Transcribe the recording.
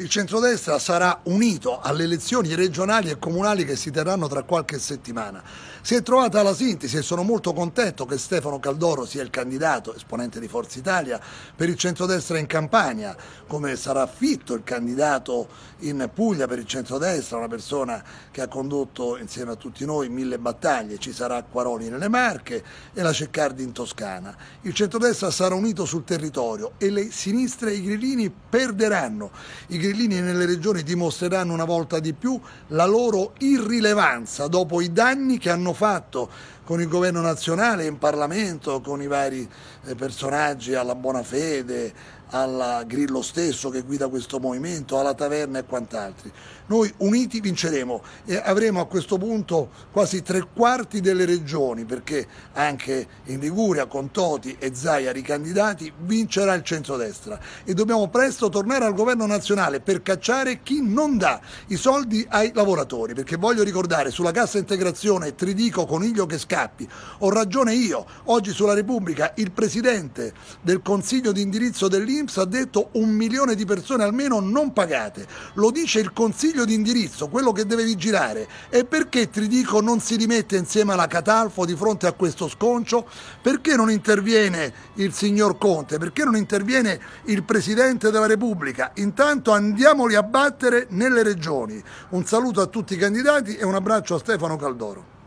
il centrodestra sarà unito alle elezioni regionali e comunali che si terranno tra qualche settimana. Si è trovata la sintesi e sono molto contento che Stefano Caldoro sia il candidato, esponente di Forza Italia, per il centrodestra in Campania, come sarà Fitto il candidato in Puglia per il centrodestra, una persona che ha condotto insieme a tutti noi mille battaglie, ci sarà Quaroli nelle Marche e la Ceccardi in Toscana. Il centrodestra sarà unito sul territorio e le sinistre e i grillini perderanno. I grillini stellini nelle regioni dimostreranno una volta di più la loro irrilevanza dopo i danni che hanno fatto con il governo nazionale, in Parlamento, con i vari eh, personaggi alla buona fede, alla Grillo stesso che guida questo movimento, alla Taverna e quant'altri. Noi uniti vinceremo e avremo a questo punto quasi tre quarti delle regioni, perché anche in Liguria con Toti e Zaia ricandidati vincerà il centrodestra e dobbiamo presto tornare al governo nazionale per cacciare chi non dà i soldi ai lavoratori? Perché voglio ricordare sulla cassa integrazione Tridico Coniglio che scappi, ho ragione io, oggi sulla Repubblica il presidente del consiglio di indirizzo dell'Inps ha detto un milione di persone almeno non pagate, lo dice il consiglio di indirizzo, quello che deve vigilare. E perché Tridico non si rimette insieme alla Catalfo di fronte a questo sconcio? Perché non interviene il signor Conte? Perché non interviene il presidente della Repubblica? Intanto andiamoli a battere nelle regioni. Un saluto a tutti i candidati e un abbraccio a Stefano Caldoro.